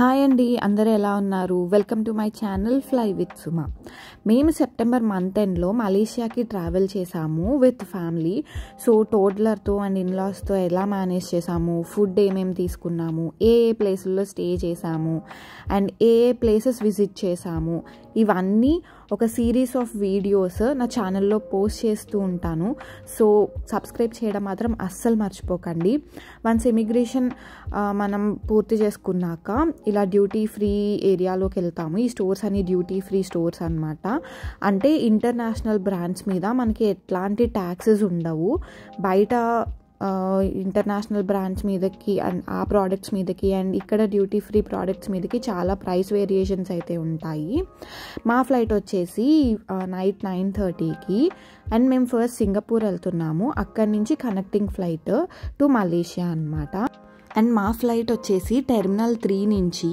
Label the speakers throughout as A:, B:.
A: hi అండి అందరూ ఎలా ఉన్నారు welcome to my channel fly with Suma మేము సెప్టెంబర్ మంత్ ఎండ్లో మలేషియాకి ట్రావెల్ చేసాము విత్ ఫ్యామిలీ సో టోడ్లర్తో అండ్ ఇన్లాస్తో ఎలా మేనేజ్ చేసాము ఫుడ్ ఏమేమి తీసుకున్నాము ఏ ఏ ప్లేసుల్లో స్టే చేసాము అండ్ ఏ ఏ ప్లేసెస్ విజిట్ చేసాము ఇవన్నీ ఒక సిరీస్ ఆఫ్ వీడియోస్ నా ఛానల్లో పోస్ట్ చేస్తూ ఉంటాను సో సబ్స్క్రైబ్ చేయడం మాత్రం అస్సలు మర్చిపోకండి వన్స్ ఇమిగ్రేషన్ మనం పూర్తి చేసుకున్నాక ఇలా డ్యూటీ ఫ్రీ ఏరియాలోకి వెళ్తాము ఈ స్టోర్స్ అన్ని డ్యూటీ ఫ్రీ స్టోర్స్ అనమాట అంటే ఇంటర్నేషనల్ బ్రాండ్స్ మీద మనకి ఎట్లాంటి ట్యాక్సెస్ ఉండవు బయట ఇంటర్నేషనల్ బ్రాండ్స్ మీదకి అండ్ ఆ ప్రోడక్ట్స్ మీదకి అండ్ ఇక్కడ డ్యూటీ ఫ్రీ ప్రోడక్ట్స్ మీదకి చాలా ప్రైస్ వేరియేషన్స్ అయితే ఉంటాయి మా ఫ్లైట్ వచ్చేసి నైట్ నైన్ థర్టీకి అండ్ మేము ఫస్ట్ సింగపూర్ వెళ్తున్నాము అక్కడి నుంచి కనెక్టింగ్ ఫ్లైట్ టు మలేషియా అనమాట అండ్ మా ఫ్లైట్ వచ్చేసి టెర్మినల్ త్రీ నుంచి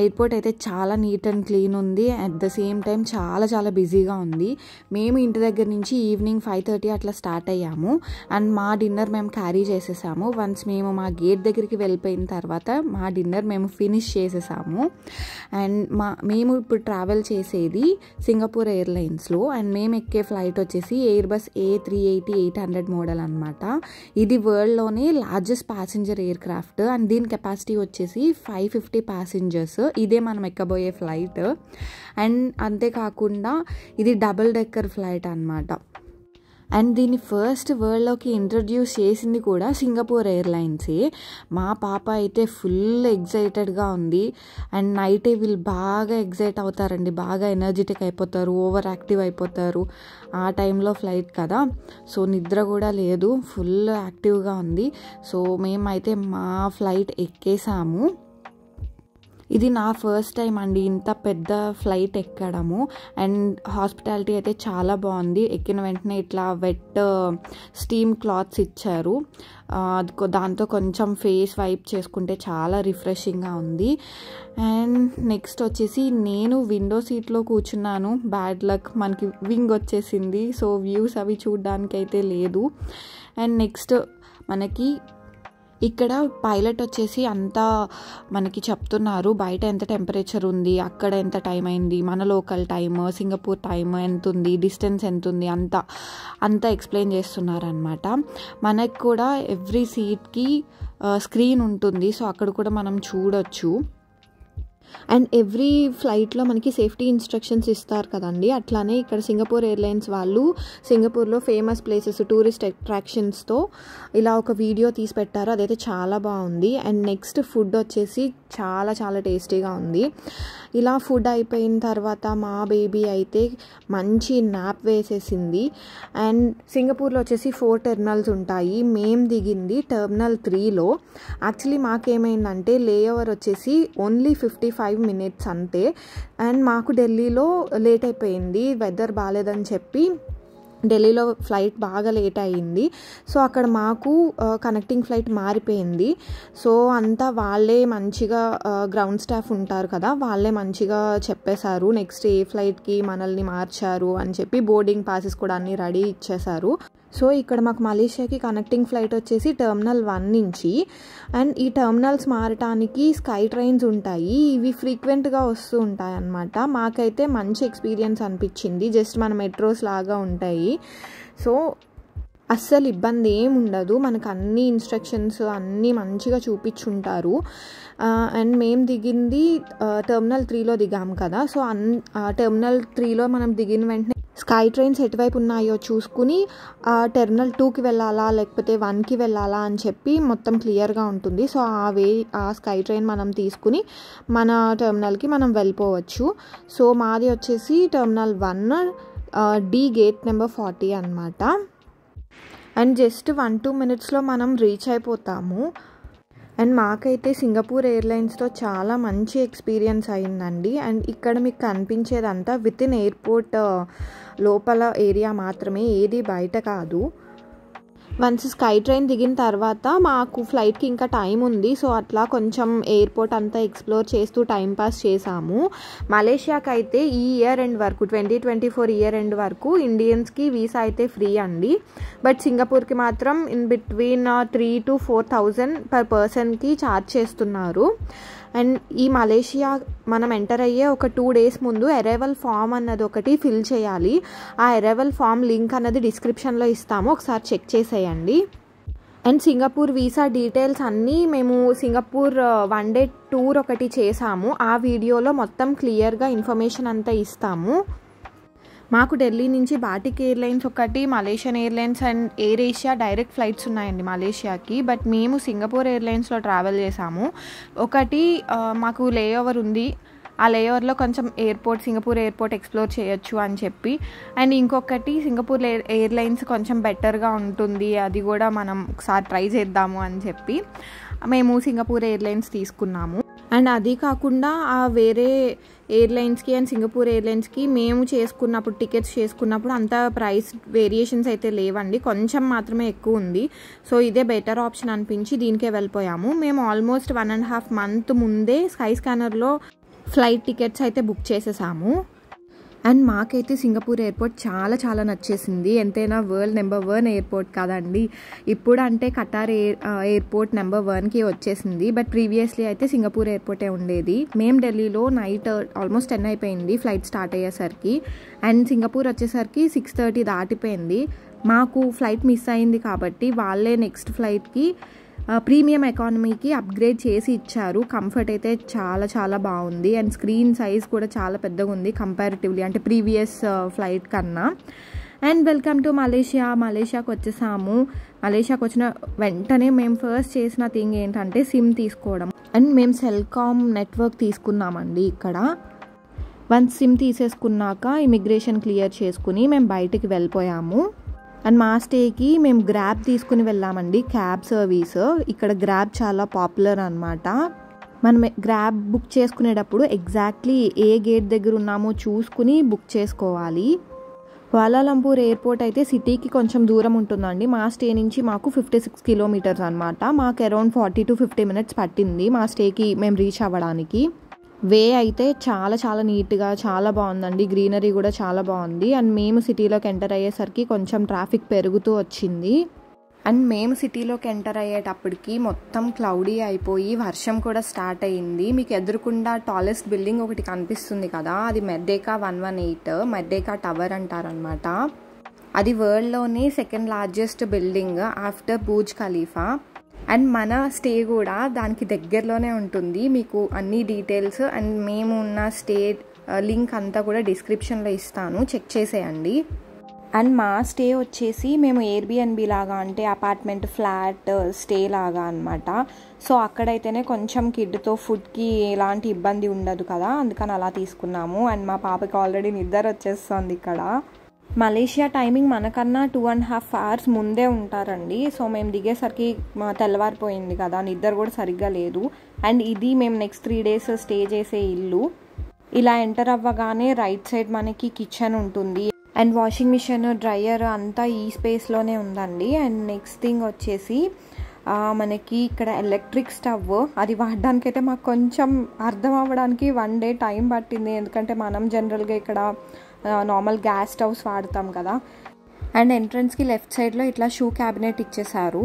A: ఎయిర్పోర్ట్ అయితే చాలా నీట్ అండ్ క్లీన్ ఉంది అట్ ద సేమ్ టైం చాలా చాలా బిజీగా ఉంది మేము ఇంటి దగ్గర నుంచి ఈవినింగ్ ఫైవ్ థర్టీ అట్లా స్టార్ట్ అయ్యాము అండ్ మా డిన్నర్ మేము క్యారీ చేసేసాము వన్స్ మేము మా గేట్ దగ్గరికి వెళ్ళిపోయిన తర్వాత మా డిన్నర్ మేము ఫినిష్ చేసేసాము అండ్ మా మేము ఇప్పుడు ట్రావెల్ చేసేది సింగపూర్ ఎయిర్లైన్స్లో అండ్ మేము ఎక్కే ఫ్లైట్ వచ్చేసి Airbus A three eighty eight hundred model అనమాట ఇది వరల్డ్లోనే largest passenger aircraft aircraft and దీని కెపాసిటీ వచ్చేసి ఫైవ్ ఫిఫ్టీ ప్యాసింజర్స్ ఇదే మనం ఎక్కబోయే ఫ్లైట్ అండ్ అంతేకాకుండా ఇది డబుల్ డెక్కర్ ఫ్లైట్ అనమాట అండ్ దీన్ని ఫస్ట్ వరల్డ్లోకి ఇంట్రడ్యూస్ చేసింది కూడా సింగపూర్ ఎయిర్లైన్సే మా పాప అయితే ఫుల్ ఎగ్జైటెడ్గా ఉంది అండ్ నైటే వీళ్ళు బాగా ఎగ్జైట్ అవుతారండి బాగా ఎనర్జెటిక్ అయిపోతారు ఓవర్ యాక్టివ్ అయిపోతారు ఆ టైంలో ఫ్లైట్ కదా సో నిద్ర కూడా లేదు ఫుల్ యాక్టివ్గా ఉంది సో మేమైతే మా ఫ్లైట్ ఎక్కేసాము ఇది నా ఫస్ట్ టైం అండి ఇంత పెద్ద ఫ్లైట్ ఎక్కడము అండ్ హాస్పిటాలిటీ అయితే చాలా బాగుంది ఎక్కిన వెంటనే ఇట్లా వెట్ స్టీమ్ క్లాత్స్ ఇచ్చారు దాంతో కొంచెం ఫేస్ వైప్ చేసుకుంటే చాలా రిఫ్రెషింగ్గా ఉంది అండ్ నెక్స్ట్ వచ్చేసి నేను విండో సీట్లో కూర్చున్నాను బ్యాడ్ లక్ మనకి వింగ్ వచ్చేసింది సో వ్యూస్ అవి అయితే లేదు అండ్ నెక్స్ట్ మనకి ఇక్కడ పైలట్ వచ్చేసి అంతా మనకి చెప్తున్నారు బయట ఎంత టెంపరేచర్ ఉంది అక్కడ ఎంత టైం అయింది మన లోకల్ టైమ్ సింగపూర్ టైమ్ ఎంత ఉంది డిస్టెన్స్ ఎంత ఉంది అంతా అంతా ఎక్స్ప్లెయిన్ చేస్తున్నారనమాట మనకు కూడా ఎవ్రీ సీట్కి స్క్రీన్ ఉంటుంది సో అక్కడ కూడా మనం చూడొచ్చు అండ్ ఎవ్రీ ఫ్లైట్లో మనకి సేఫ్టీ ఇన్స్ట్రక్షన్స్ ఇస్తారు కదండి అట్లానే ఇక్కడ సింగపూర్ ఎయిర్లైన్స్ వాళ్ళు సింగపూర్లో ఫేమస్ ప్లేసెస్ టూరిస్ట్ అట్రాక్షన్స్తో ఇలా ఒక వీడియో తీసి పెట్టారు అదైతే చాలా బాగుంది అండ్ నెక్స్ట్ ఫుడ్ వచ్చేసి చాలా చాలా టేస్టీగా ఉంది ఇలా ఫుడ్ అయిపోయిన తర్వాత మా బేబీ అయితే మంచి నాప్ వేసేసింది అండ్ సింగపూర్లో వచ్చేసి ఫోర్ టెర్మినల్స్ ఉంటాయి మేం దిగింది టెర్మినల్ త్రీలో యాక్చువల్లీ మాకేమైందంటే లేఓవర్ వచ్చేసి only fifty five five minutes అంతే అండ్ మాకు ఢిల్లీలో లేట్ అయిపోయింది వెదర్ బాగాలేదని చెప్పి ఢిల్లీలో ఫ్లైట్ బాగా లేట్ అయ్యింది సో అక్కడ మాకు కనెక్టింగ్ ఫ్లైట్ మారిపోయింది సో అంతా వాళ్ళే మంచిగా గ్రౌండ్ స్టాఫ్ ఉంటారు కదా వాళ్ళే మంచిగా చెప్పేశారు నెక్స్ట్ ఏ ఫ్లైట్కి మనల్ని మార్చారు అని చెప్పి బోర్డింగ్ పాసెస్ కూడా అన్ని రెడీ ఇచ్చేశారు సో ఇక్కడ మాకు మలేషియాకి కనెక్టింగ్ ఫ్లైట్ వచ్చేసి టర్మినల్ వన్ నుంచి అండ్ ఈ టర్మినల్స్ మారటానికి స్కై ట్రైన్స్ ఉంటాయి ఇవి ఫ్రీక్వెంట్గా వస్తూ ఉంటాయి అన్నమాట మాకైతే మంచి ఎక్స్పీరియన్స్ అనిపించింది జస్ట్ మన మెట్రోస్ లాగా ఉంటాయి సో అస్సలు ఇబ్బంది ఏమి ఉండదు మనకు అన్ని ఇన్స్ట్రక్షన్స్ అన్నీ మంచిగా చూపించుంటారు అండ్ మేము దిగింది టెర్మినల్ త్రీలో దిగాం కదా సో అన్ టెర్మినల్ త్రీలో మనం దిగిన వెంటనే స్కై ట్రైన్స్ ఎటువైపు ఉన్నాయో చూసుకుని టెర్మినల్ టూకి వెళ్ళాలా లేకపోతే వన్కి వెళ్ళాలా అని చెప్పి మొత్తం క్లియర్గా ఉంటుంది సో ఆ వే ఆ స్కై ట్రైన్ మనం తీసుకుని మన టెర్మినల్కి మనం వెళ్ళిపోవచ్చు సో మాది వచ్చేసి terminal one D gate number forty అనమాట అండ్ జస్ట్ వన్ టూ మినిట్స్లో మనం రీచ్ అయిపోతాము అండ్ మాకైతే సింగపూర్ ఎయిర్లైన్స్తో చాలా మంచి ఎక్స్పీరియన్స్ అయిందండి అండ్ ఇక్కడ మీకు కనిపించేదంతా విత్ ఇన్ ఎయిర్పోర్ట్ లోపల ఏరియా మాత్రమే ఏది బయట కాదు వన్స్ స్కై ట్రైన్ దిగిన తర్వాత మాకు ఫ్లైట్కి ఇంకా టైం ఉంది సో అట్లా కొంచెం ఎయిర్పోర్ట్ అంతా ఎక్స్ప్లోర్ చేస్తూ టైం పాస్ చేసాము మలేషియాకి అయితే ఈ ఇయర్ ఎండ్ వరకు twenty twenty four year end వరకు ఇండియన్స్కి వీసా అయితే ఫ్రీ అండి బట్ సింగపూర్కి మాత్రం in between three to four thousand per పర్సన్కి ఛార్జ్ చేస్తున్నారు అండ్ ఈ మలేషియా మనం ఎంటర్ అయ్యే ఒక టూ డేస్ ముందు అరైవల్ ఫామ్ అన్నది ఒకటి ఫిల్ చేయాలి ఆ అరైవల్ ఫామ్ లింక్ అన్నది డిస్క్రిప్షన్లో ఇస్తాము ఒకసారి చెక్ చేసేయండి అండ్ సింగపూర్ వీసా డీటెయిల్స్ అన్నీ మేము సింగపూర్ వన్ డే టూర్ ఒకటి చేసాము ఆ వీడియోలో మొత్తం క్లియర్గా ఇన్ఫర్మేషన్ అంతా ఇస్తాము మాకు ఢిల్లీ నుంచి బాటిక్ ఎయిర్లైన్స్ ఒకటి Malaysian Airlines and AirAsia direct flights ఉన్నాయండి మలేషియాకి బట్ మేము సింగపూర్ ఎయిర్లైన్స్లో ట్రావెల్ చేసాము ఒకటి మాకు లేఓవర్ ఉంది ఆ ఓవర్లో కొంచెం ఎయిర్పోర్ట్ సింగపూర్ ఎయిర్పోర్ట్ ఎక్స్ప్లోర్ చేయొచ్చు అని చెప్పి అండ్ ఇంకొకటి సింగపూర్ ఎయిర్లైన్స్ కొంచెం బెటర్గా ఉంటుంది అది కూడా మనం ఒకసారి ట్రై చేద్దాము అని చెప్పి మేము సింగపూర్ ఎయిర్లైన్స్ తీసుకున్నాము అండ్ అది కాకుండా ఆ వేరే ఎయిర్లైన్స్కి అండ్ సింగపూర్ ఎయిర్లైన్స్కి మేము చేసుకున్నప్పుడు టికెట్స్ చేసుకున్నప్పుడు అంత ప్రైస్ వేరియేషన్స్ అయితే లేవండి కొంచెం మాత్రమే ఎక్కువ ఉంది సో ఇదే బెటర్ ఆప్షన్ అనిపించి దీనికే వెళ్ళిపోయాము మేము almost one and half month ముందే స్కై స్కానర్లో ఫ్లైట్ టికెట్స్ అయితే బుక్ చేసేసాము అండ్ మాకైతే సింగపూర్ ఎయిర్పోర్ట్ చాలా చాలా నచ్చేసింది ఎంతైనా వరల్డ్ నెంబర్ వన్ ఎయిర్పోర్ట్ కాదండి ఇప్పుడు అంటే కటార్ ఎయిర్ ఎయిర్పోర్ట్ నెంబర్ వన్కి వచ్చేసింది బట్ ప్రీవియస్లీ అయితే సింగపూర్ ఎయిర్పోర్టే ఉండేది మేము ఢిల్లీలో నైట్ ఆల్మోస్ట్ టెన్ అయిపోయింది ఫ్లైట్ స్టార్ట్ అయ్యేసరికి అండ్ సింగపూర్ వచ్చేసరికి సిక్స్ థర్టీ దాటిపోయింది మాకు ఫ్లైట్ మిస్ అయింది కాబట్టి వాళ్ళే నెక్స్ట్ ఫ్లైట్కి ప్రీమియం ఎకానమీకి అప్గ్రేడ్ చేసి ఇచ్చారు కంఫర్ట్ అయితే చాలా చాలా బాగుంది అండ్ స్క్రీన్ సైజ్ కూడా చాలా పెద్దగా ఉంది కంపారిటివ్లీ అంటే ప్రీవియస్ ఫ్లైట్ కన్నా అండ్ వెల్కమ్ టు మలేషియా మలేషియాకి వచ్చేసాము మలేషియాకి వచ్చిన వెంటనే మేము ఫస్ట్ చేసిన థింగ్ ఏంటంటే సిమ్ తీసుకోవడం అండ్ మేము సెల్కామ్ నెట్వర్క్ తీసుకున్నామండి ఇక్కడ వన్స్ సిమ్ తీసేసుకున్నాక ఇమిగ్రేషన్ క్లియర్ చేసుకుని మేము బయటికి వెళ్ళిపోయాము అండ్ మా స్టేకి మేము గ్రాబ్ తీసుకుని వెళ్ళామండి క్యాబ్ సర్వీస్ ఇక్కడ గ్రాబ్ చాలా పాపులర్ అనమాట మనం గ్రాబ్ బుక్ చేసుకునేటప్పుడు ఎగ్జాక్ట్లీ ఏ గేట్ దగ్గర ఉన్నామో చూసుకుని బుక్ చేసుకోవాలి వాలాలంపూర్ ఎయిర్పోర్ట్ అయితే సిటీకి కొంచెం దూరం ఉంటుందండి మా స్టే నుంచి మాకు ఫిఫ్టీ సిక్స్ కిలోమీటర్స్ అనమాట మాకు around forty to fifty minutes పట్టింది మా స్టేకి మేము రీచ్ అవ్వడానికి వే అయితే చాలా చాలా నీట్గా చాలా బాగుందండి గ్రీనరీ కూడా చాలా బాగుంది అండ్ మేము సిటీలోకి ఎంటర్ అయ్యేసరికి కొంచెం ట్రాఫిక్ పెరుగుతూ వచ్చింది అండ్ మేము సిటీలోకి ఎంటర్ అయ్యేటప్పటికి మొత్తం క్లౌడీ అయిపోయి వర్షం కూడా స్టార్ట్ అయ్యింది మీకు ఎదురుకుండా టాలెస్ట్ బిల్డింగ్ ఒకటి కనిపిస్తుంది కదా అది Merdeka one one eight Merdeka tower అంటారనమాట అది వరల్డ్లోనే second largest building after Burj Khalifa and మన స్టే కూడా దానికి దగ్గరలోనే ఉంటుంది మీకు అన్ని డీటెయిల్స్ అండ్ మేము ఉన్న స్టే లింక్ uh, అంతా కూడా డిస్క్రిప్షన్లో ఇస్తాను చెక్ చేసేయండి అండ్ మా స్టే వచ్చేసి మేము ఎయిర్బిఎన్బి లాగా అంటే అపార్ట్మెంట్ ఫ్లాట్ స్టే లాగా అనమాట సో అక్కడైతేనే కొంచెం కిడ్తో ఫుడ్కి ఎలాంటి ఇబ్బంది ఉండదు కదా అందుకని అలా తీసుకున్నాము అండ్ మా పాపకి ఆల్రెడీ నిద్ర వచ్చేస్తుంది ఇక్కడ మలేషియా టైమింగ్ మనకన్నా టూ అండ్ హాఫ్ అవర్స్ ముందే ఉంటారండి సో మేము దిగేసరికి మా తెల్లవారిపోయింది కదా నిద్ర కూడా సరిగ్గా లేదు అండ్ ఇది మేము నెక్స్ట్ త్రీ డేస్ స్టే చేసే ఇల్లు ఇలా ఎంటర్ అవ్వగానే రైట్ సైడ్ మనకి కిచెన్ ఉంటుంది అండ్ వాషింగ్ మిషన్ డ్రయర్ అంతా ఈ స్పేస్లోనే ఉందండి అండ్ నెక్స్ట్ థింగ్ వచ్చేసి మనకి ఇక్కడ ఎలక్ట్రిక్ స్టవ్ అది వాడడానికి అయితే మాకు కొంచెం అర్థం అవ్వడానికి వన్ డే టైం పట్టింది ఎందుకంటే మనం జనరల్గా ఇక్కడ నార్మల్ గ్యాస్ స్టవ్స్ వాడతాం కదా అండ్ ఎంట్రన్స్కి లెఫ్ట్ సైడ్లో ఇట్లా షూ క్యాబినెట్ ఇచ్చేసారు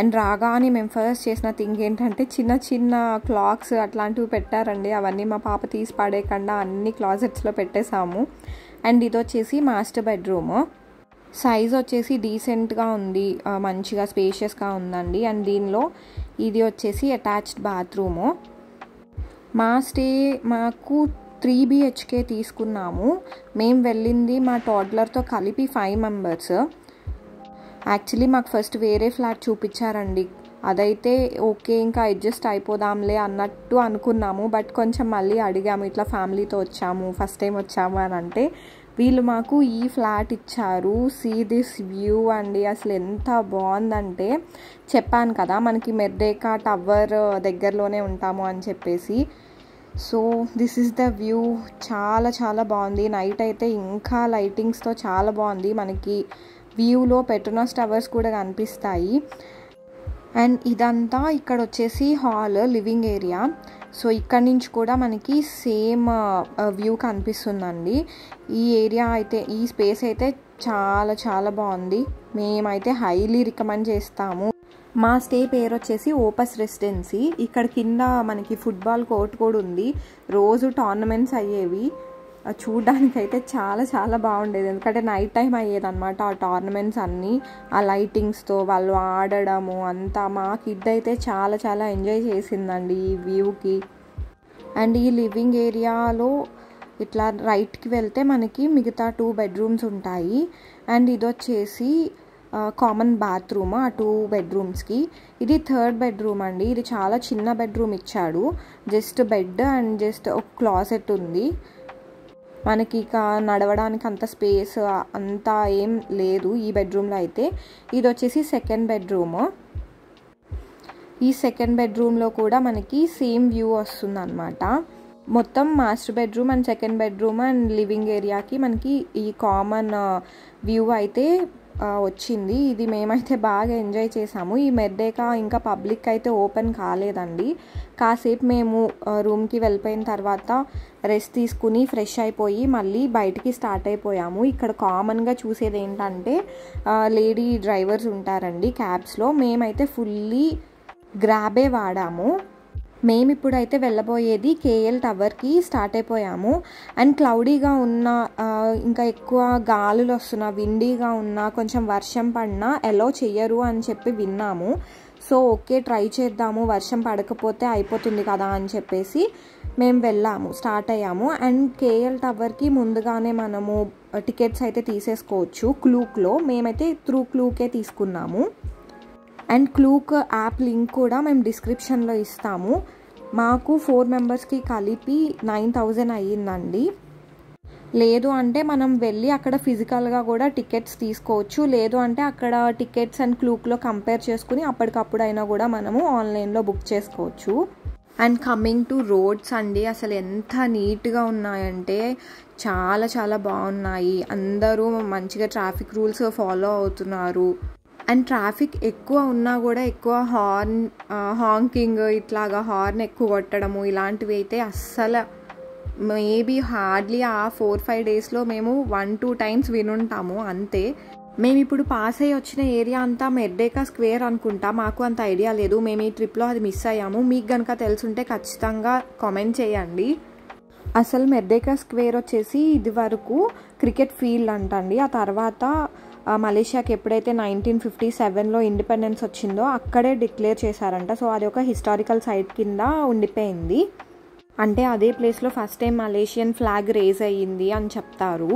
A: అండ్ అని మేము ఫస్ట్ చేసిన థింగ్ ఏంటంటే చిన్న చిన్న క్లాక్స్ అట్లాంటివి పెట్టారండి అవన్నీ మా పాప తీసి పడేయకుండా అన్ని క్లాజెట్స్లో పెట్టేశాము అండ్ ఇది వచ్చేసి మాస్టర్ బెడ్రూమ్ సైజ్ వచ్చేసి డీసెంట్గా ఉంది మంచిగా స్పేషియస్గా ఉందండి అండ్ దీనిలో ఇది వచ్చేసి అటాచ్డ్ బాత్రూము మా స్టే మాకు త్రీ బిహెచ్కే తీసుకున్నాము మేము వెళ్ళింది మా టోడ్లర్తో కలిపి ఫైవ్ మెంబర్స్ యాక్చువల్లీ మాకు ఫస్ట్ వేరే ఫ్లాట్ చూపించారండి అదైతే ఓకే ఇంకా అడ్జస్ట్ అయిపోదాంలే అన్నట్టు అనుకున్నాము బట్ కొంచెం మళ్ళీ అడిగాము ఇట్లా ఫ్యామిలీతో వచ్చాము ఫస్ట్ టైం వచ్చాము అని అంటే వీళ్ళు మాకు ఈ ఫ్లాట్ ఇచ్చారు సీ దిస్ వ్యూ అండి అసలు ఎంత బాగుందంటే చెప్పాను కదా మనకి మెర్డేకా టవర్ దగ్గరలోనే ఉంటాము అని చెప్పేసి so this is the view చాలా చాలా బాగుంది నైట్ అయితే ఇంకా లైటింగ్స్తో చాలా బాగుంది మనకి వ్యూలో పెట్రోనాస్ టవర్స్ కూడా కనిపిస్తాయి అండ్ ఇదంతా ఇక్కడ వచ్చేసి హాల్ లివింగ్ ఏరియా సో ఇక్కడ నుంచి కూడా మనకి సేమ్ వ్యూ uh, కనిపిస్తుందండి ఈ ఏరియా అయితే ఈ స్పేస్ అయితే చాలా చాలా బాగుంది మేమైతే హైలీ రికమెండ్ చేస్తాము మా స్టే పేరు వచ్చేసి ఓపస్ రెసిడెన్సీ ఇక్కడ కింద మనకి ఫుట్బాల్ కోర్ట్ కూడా ఉంది రోజు టోర్నమెంట్స్ అయ్యేవి చూడ్డానికైతే చాలా చాలా బాగుండేది ఎందుకంటే నైట్ టైం అయ్యేదన్నమాట ఆ టోర్నమెంట్స్ అన్నీ ఆ లైటింగ్స్తో వాళ్ళు ఆడడము అంతా మా కిడ్ అయితే చాలా చాలా ఎంజాయ్ చేసిందండి ఈ వ్యూకి అండ్ ఈ లివింగ్ ఏరియాలో ఇట్లా రైట్కి వెళ్తే మనకి మిగతా టూ బెడ్రూమ్స్ ఉంటాయి అండ్ ఇది వచ్చేసి కామన్ బాత్రూమ్ ఆ టూ బెడ్రూమ్స్కి ఇది థర్డ్ బెడ్రూమ్ అండి ఇది చాలా చిన్న బెడ్రూమ్ ఇచ్చాడు జస్ట్ బెడ్ అండ్ జస్ట్ ఒక క్లాసెట్ ఉంది మనకి ఇక నడవడానికి అంత స్పేస్ అంతా ఏం లేదు ఈ బెడ్రూమ్లో అయితే ఇది వచ్చేసి సెకండ్ బెడ్రూమ్ ఈ సెకండ్ బెడ్రూమ్లో కూడా మనకి సేమ్ వ్యూ వస్తుంది అనమాట మొత్తం master bedroom and second bedroom and living ఏరియాకి మనకి ఈ కామన్ వ్యూ అయితే వచ్చింది ఇది మేమైతే బాగా ఎంజాయ్ చేసాము ఈ మెర్డేక ఇంకా పబ్లిక్ అయితే ఓపెన్ కాలేదండి కాసేపు మేము రూమ్కి వెళ్ళిపోయిన తర్వాత రెస్ట్ తీసుకుని ఫ్రెష్ అయిపోయి మళ్ళీ బయటికి స్టార్ట్ అయిపోయాము ఇక్కడ కామన్గా చూసేది ఏంటంటే లేడీ డ్రైవర్స్ ఉంటారండి క్యాబ్స్లో మేమైతే ఫుల్లీ గ్రాబే వాడాము మేమిప్పుడైతే వెళ్ళబోయేది కేఎల్ టవర్కి స్టార్ట్ అయిపోయాము అండ్ క్లౌడీగా ఉన్న ఇంకా ఎక్కువ గాలులు వస్తున్నా విండీగా ఉన్నా కొంచెం వర్షం పడినా ఎలో చెయ్యరు అని చెప్పి విన్నాము సో ఓకే ట్రై చేద్దాము వర్షం పడకపోతే అయిపోతుంది కదా అని చెప్పేసి మేము వెళ్ళాము స్టార్ట్ అయ్యాము అండ్ కేఎల్ టవర్కి ముందుగానే మనము టికెట్స్ అయితే తీసేసుకోవచ్చు క్లూక్లో మేమైతే త్రూ క్లూకే తీసుకున్నాము అండ్ క్లూక్ యాప్ లింక్ కూడా మేము డిస్క్రిప్షన్లో ఇస్తాము మాకు ఫోర్ మెంబర్స్కి కలిపి నైన్ థౌజండ్ అయ్యిందండి లేదు అంటే మనం వెళ్ళి అక్కడ ఫిజికల్గా కూడా టికెట్స్ తీసుకోవచ్చు లేదు అంటే అక్కడ టికెట్స్ అండ్ క్లూక్లో కంపేర్ చేసుకుని అప్పటికప్పుడు అయినా కూడా మనము ఆన్లైన్లో బుక్ చేసుకోవచ్చు అండ్ కమింగ్ టు రోడ్స్ అండి అసలు ఎంత నీట్గా ఉన్నాయంటే చాలా చాలా బాగున్నాయి అందరూ మంచిగా ట్రాఫిక్ రూల్స్ ఫాలో అవుతున్నారు అండ్ ట్రాఫిక్ ఎక్కువ ఉన్నా కూడా ఎక్కువ హార్న్ హాంకింగ్ ఇట్లాగా హార్న్ ఎక్కువ కొట్టడము ఇలాంటివి అయితే అస్సలు మేబీ హార్డ్లీ ఆ ఫోర్ ఫైవ్ డేస్లో మేము వన్ టూ టైమ్స్ వినుంటాము అంతే మేము ఇప్పుడు పాస్ అయ్యి వచ్చిన ఏరియా అంతా మెర్డేకా స్క్వేర్ అనుకుంటా మాకు అంత ఐడియా లేదు మేము ఈ ట్రిప్లో అది మిస్ అయ్యాము మీకు కనుక తెలుసుంటే ఖచ్చితంగా కామెంట్ చేయండి అసలు మెర్డేకా స్క్వేర్ వచ్చేసి ఇది వరకు క్రికెట్ ఫీల్డ్ అంటండి ఆ తర్వాత మలేషియాకి ఎప్పుడైతే నైన్టీన్ ఫిఫ్టీ సెవెన్లో ఇండిపెండెన్స్ వచ్చిందో అక్కడే డిక్లేర్ చేశారంట సో అది ఒక హిస్టారికల్ సైట్ కింద ఉండిపోయింది అంటే అదే ప్లేస్లో first time Malaysian flag raise అయ్యింది అని చెప్తారు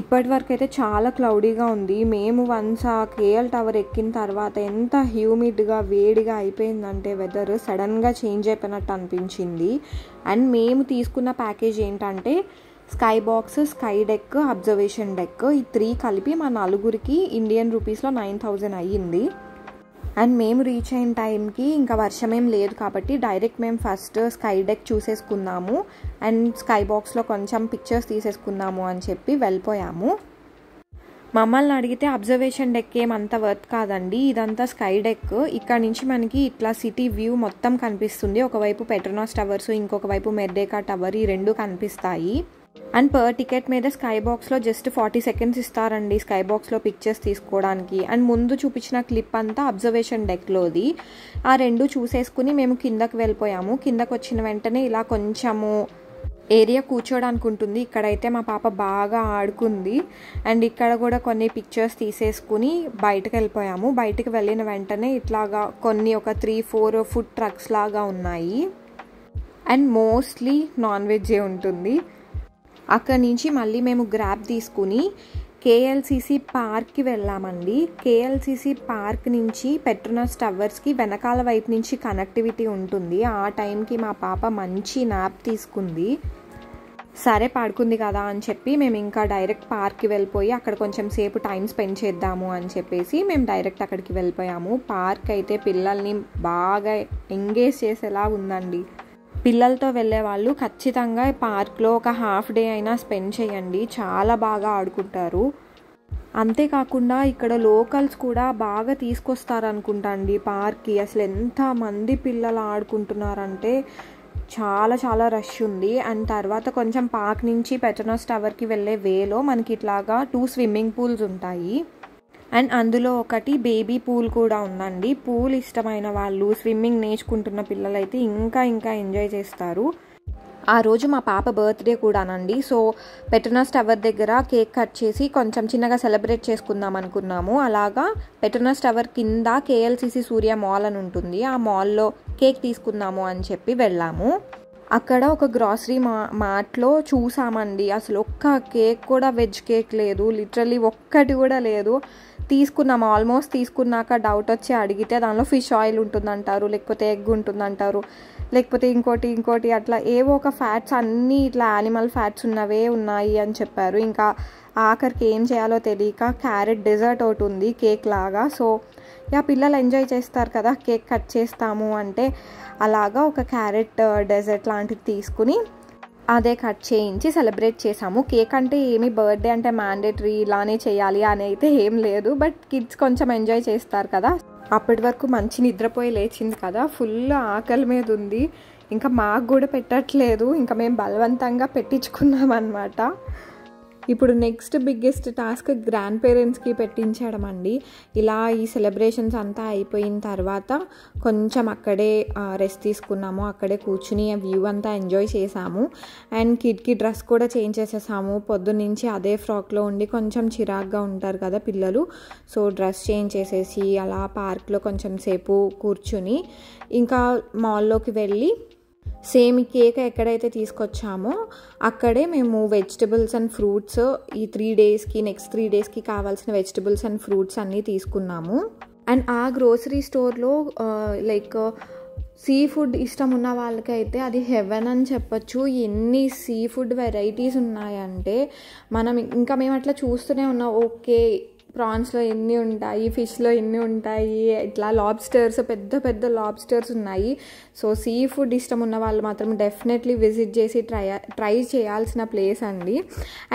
A: ఇప్పటి వరకు అయితే చాలా క్లౌడీగా ఉంది మేము వన్స్ ఆ కేఎల్ టవర్ ఎక్కిన తర్వాత ఎంత హ్యూమిడ్గా వేడిగా అయిపోయిందంటే వెదర్ సడన్గా చేంజ్ అయిపోయినట్టు అనిపించింది అండ్ మేము తీసుకున్న ప్యాకేజ్ ఏంటంటే sky box sky deck observation deck ఈ త్రీ కలిపి మా నలుగురికి ఇండియన్ రూపీస్లో నైన్ థౌజండ్ అయ్యింది అండ్ మేము రీచ్ అయిన టైంకి ఇంకా వర్షం ఏం లేదు కాబట్టి డైరెక్ట్ మేము ఫస్ట్ స్కై డెక్ చూసేసుకున్నాము అండ్ స్కై బాక్స్లో కొంచెం పిక్చర్స్ తీసేసుకున్నాము అని చెప్పి వెళ్ళిపోయాము మమ్మల్ని అడిగితే అబ్జర్వేషన్ డెక్ ఏమంత వర్త్ కాదండి ఇదంతా స్కై డెక్ ఇక్కడ నుంచి మనకి ఇట్లా సిటీ వ్యూ మొత్తం కనిపిస్తుంది ఒకవైపు పెట్రోనాస్ టవర్స్ ఇంకొక వైపు మెర్డేకా టవర్ ఈ రెండు కనిపిస్తాయి అండ్ పర్ టికెట్ మీద స్కై బాక్స్లో జస్ట్ ఫార్టీ సెకండ్స్ ఇస్తారండి స్కై బాక్స్లో పిక్చర్స్ తీసుకోవడానికి అండ్ ముందు చూపించిన క్లిప్ అంతా అబ్జర్వేషన్ డెక్లోది ఆ రెండు చూసేసుకుని మేము కిందకు వెళ్ళిపోయాము కిందకు వచ్చిన వెంటనే ఇలా కొంచెము ఏరియా కూర్చోడానికి ఉంటుంది ఇక్కడైతే మా పాప బాగా ఆడుకుంది అండ్ ఇక్కడ కూడా కొన్ని పిక్చర్స్ తీసేసుకుని బయటకు వెళ్ళిపోయాము బయటకు వెళ్ళిన వెంటనే ఇట్లాగా కొన్ని ఒక త్రీ ఫోర్ ఫుడ్ ట్రక్స్ లాగా ఉన్నాయి అండ్ మోస్ట్లీ నాన్ వెజ్జే ఉంటుంది అక్కడి నుంచి మళ్ళీ మేము గ్రాబ్ తీసుకుని కేఎల్సిసి పార్క్కి వెళ్ళామండి కేఎల్సిసి పార్క్ నుంచి పెట్రోనస్ టవర్స్కి వెనకాల వైపు నుంచి కనెక్టివిటీ ఉంటుంది ఆ టైంకి మా పాప మంచి నాప్ తీసుకుంది సరే పడుకుంది కదా అని చెప్పి మేము ఇంకా డైరెక్ట్ పార్క్కి వెళ్ళిపోయి అక్కడ కొంచెం సేపు టైం స్పెండ్ చేద్దాము అని చెప్పేసి మేము డైరెక్ట్ అక్కడికి వెళ్ళిపోయాము పార్క్ అయితే పిల్లల్ని బాగా ఎంగేజ్ చేసేలా ఉందండి పిల్లలతో వెళ్ళే వాళ్ళు ఖచ్చితంగా పార్క్లో ఒక హాఫ్ డే అయినా స్పెండ్ చేయండి చాలా బాగా ఆడుకుంటారు అంతేకాకుండా ఇక్కడ లోకల్స్ కూడా బాగా తీసుకొస్తారనుకుంటా అండి పార్క్కి అసలు ఎంతమంది పిల్లలు ఆడుకుంటున్నారంటే చాలా చాలా రష్ ఉంది అండ్ తర్వాత కొంచెం పార్క్ నుంచి పెటనోస్ టవర్కి వెళ్ళే వేలో మనకి ఇట్లాగా టూ స్విమ్మింగ్ పూల్స్ ఉంటాయి అండ్ అందులో ఒకటి బేబీ పూల్ కూడా ఉందండి పూల్ ఇష్టమైన వాళ్ళు స్విమ్మింగ్ నేర్చుకుంటున్న పిల్లలైతే ఇంకా ఇంకా ఎంజాయ్ చేస్తారు ఆ రోజు మా పాప బర్త్డే కూడానండి సో పెట్రోనస్ టవర్ దగ్గర కేక్ కట్ చేసి కొంచెం చిన్నగా సెలబ్రేట్ చేసుకుందాం అనుకున్నాము అలాగా పెటర్నస్ టవర్ కింద కేఎల్సిసి సూర్య మాల్ అని ఉంటుంది ఆ మాల్లో కేక్ తీసుకుందాము అని చెప్పి వెళ్ళాము అక్కడ ఒక గ్రాసరీ మా మార్ట్లో చూసామండి అసలు ఒక్క కేక్ కూడా వెజ్ కేక్ లేదు లిటరలీ ఒక్కటి కూడా లేదు తీసుకున్నాం ఆల్మోస్ట్ తీసుకున్నాక డౌట్ వచ్చి అడిగితే దానిలో ఫిష్ ఆయిల్ ఉంటుందంటారు లేకపోతే ఎగ్ ఉంటుందంటారు లేకపోతే ఇంకోటి ఇంకోటి అట్లా ఏవో ఒక ఫ్యాట్స్ అన్నీ ఇట్లా యానిమల్ ఫ్యాట్స్ ఉన్నవే ఉన్నాయి అని చెప్పారు ఇంకా ఆఖరికి ఏం చేయాలో తెలియక క్యారెట్ డెజర్ట్ ఒకటి ఉంది కేక్ లాగా సో యా పిల్లలు ఎంజాయ్ చేస్తారు కదా కేక్ కట్ చేస్తాము అంటే అలాగా ఒక క్యారెట్ డెజర్ట్ లాంటిది తీసుకుని అదే కట్ చేయించి సెలబ్రేట్ చేసాము కేక్ అంటే ఏమి బర్త్డే అంటే మ్యాండేటరీ ఇలానే చేయాలి అని అయితే ఏం లేదు బట్ కిడ్స్ కొంచెం ఎంజాయ్ చేస్తారు కదా అప్పటి వరకు మంచి నిద్రపోయి లేచింది కదా ఫుల్ ఆకలి మీద ఉంది ఇంకా మాకు కూడా పెట్టట్లేదు ఇంకా మేము బలవంతంగా పెట్టించుకున్నాం అనమాట ఇప్పుడు నెక్స్ట్ బిగ్గెస్ట్ టాస్క్ గ్రాండ్ పేరెంట్స్కి పెట్టించడం అండి ఇలా ఈ సెలబ్రేషన్స్ అంతా అయిపోయిన తర్వాత కొంచెం అక్కడే రెస్ట్ తీసుకున్నాము అక్కడే కూర్చుని ఆ వ్యూ అంతా ఎంజాయ్ చేసాము అండ్ కిడ్కి డ్రెస్ కూడా చేంజ్ చేసేసాము పొద్దున్నుంచి అదే ఫ్రాక్లో ఉండి కొంచెం చిరాగ్గా ఉంటారు కదా పిల్లలు సో డ్రెస్ చేంజ్ చేసేసి అలా పార్క్లో కొంచెం సేపు కూర్చుని ఇంకా మాల్లోకి వెళ్ళి సేమ్ కేక్ ఎక్కడైతే తీసుకొచ్చామో అక్కడే మేము వెజిటబుల్స్ అండ్ ఫ్రూట్స్ ఈ త్రీ డేస్కి నెక్స్ట్ త్రీ డేస్కి కావాల్సిన వెజిటబుల్స్ అండ్ ఫ్రూట్స్ అన్నీ తీసుకున్నాము అండ్ ఆ గ్రోసరీ స్టోర్లో లైక్ సీ ఫుడ్ ఇష్టం ఉన్న వాళ్ళకైతే అది హెవెన్ అని చెప్పచ్చు ఎన్ని సీ ఫుడ్ వెరైటీస్ ఉన్నాయంటే మనం ఇంకా మేము అట్లా చూస్తూనే ఉన్నాం ఓకే ప్రాన్స్లో ఎన్ని ఉంటాయి ఫిష్లో ఎన్ని ఉంటాయి ఇట్లా లాబ్స్టర్స్ పెద్ద పెద్ద లాబ్స్టర్స్ ఉన్నాయి సో సీ ఫుడ్ ఇష్టం ఉన్న వాళ్ళు మాత్రం డెఫినెట్లీ విజిట్ చేసి ట్రై ట్రై చేయాల్సిన ప్లేస్ అండి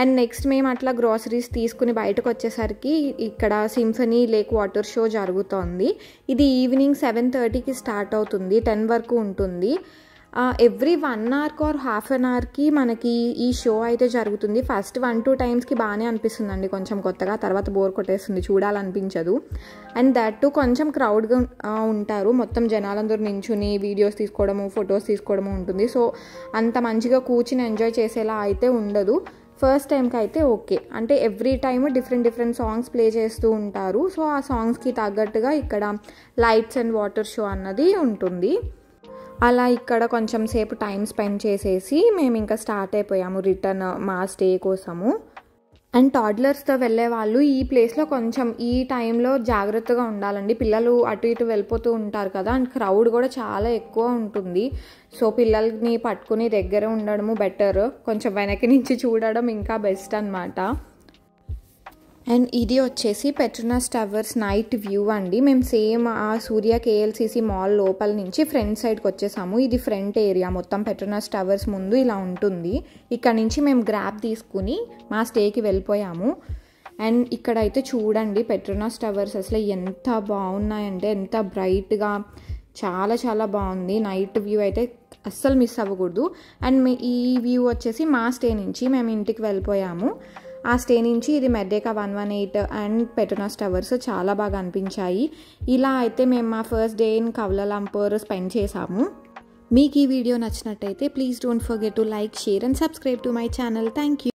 A: అండ్ నెక్స్ట్ మేము అట్లా గ్రాసరీస్ తీసుకుని బయటకు వచ్చేసరికి ఇక్కడ సింఫనీ లేక్ వాటర్ షో జరుగుతోంది ఇది ఈవినింగ్ సెవెన్ థర్టీకి స్టార్ట్ అవుతుంది టెన్ వరకు ఉంటుంది ఎవ్రీ వన్ అవర్కి ఆర్ హాఫ్ అన్ అవర్కి మనకి ఈ షో అయితే జరుగుతుంది ఫస్ట్ వన్ టూ టైమ్స్కి బాగానే అనిపిస్తుందండి కొంచెం కొత్తగా తర్వాత బోర్ కొట్టేస్తుంది చూడాలనిపించదు అండ్ దట్ టు కొంచెం క్రౌడ్గా ఉంటారు మొత్తం జనాలందరూ నించుని వీడియోస్ తీసుకోవడము ఫొటోస్ తీసుకోవడము ఉంటుంది సో అంత మంచిగా కూర్చుని ఎంజాయ్ చేసేలా అయితే ఉండదు ఫస్ట్ టైంకి అయితే ఓకే అంటే every time different different songs play చేస్తూ ఉంటారు సో ఆ సాంగ్స్కి తగ్గట్టుగా ఇక్కడ లైట్స్ అండ్ వాటర్ షో అన్నది ఉంటుంది అలా ఇక్కడ కొంచెం సేపు టైం స్పెండ్ చేసేసి మేము ఇంకా స్టార్ట్ అయిపోయాము రిటర్న్ మా స్టే కోసము అండ్ టాడ్లర్స్తో వెళ్ళే వాళ్ళు ఈ ప్లేస్లో కొంచెం ఈ టైంలో జాగ్రత్తగా ఉండాలండి పిల్లలు అటు ఇటు వెళ్ళిపోతూ ఉంటారు కదా అండ్ క్రౌడ్ కూడా చాలా ఎక్కువ ఉంటుంది సో పిల్లల్ని పట్టుకుని దగ్గర ఉండడము బెటర్ కొంచెం వెనక్కి నుంచి చూడడం ఇంకా బెస్ట్ అనమాట అండ్ ఇది వచ్చేసి పెట్రోనాస్ టవర్స్ నైట్ వ్యూ అండి మేము సేమ్ ఆ సూర్య కేఎల్సిసి మాల్ లోపల నుంచి ఫ్రంట్ సైడ్కి వచ్చేసాము ఇది ఫ్రంట్ ఏరియా మొత్తం పెట్రోనాస్ టవర్స్ ముందు ఇలా ఉంటుంది ఇక్కడ నుంచి మేము గ్రాప్ తీసుకుని మా స్టేకి వెళ్ళిపోయాము అండ్ ఇక్కడ అయితే చూడండి పెట్రోనాస్ టవర్స్ అసలు ఎంత బాగున్నాయంటే ఎంత బ్రైట్గా చాలా చాలా బాగుంది నైట్ వ్యూ అయితే అస్సలు మిస్ అవ్వకూడదు అండ్ ఈ వ్యూ వచ్చేసి మా స్టే నుంచి మేము ఇంటికి వెళ్ళిపోయాము ఆ స్టే నుంచి ఇది Merdeka one one eight and Petronas towers చాలా బాగా అనిపించాయి ఇలా అయితే మేము మా first day in Kuala Lumpur spend చేశాము మీకు ఈ వీడియో నచ్చినట్టయితే please don't forget to like share and subscribe to my channel thank you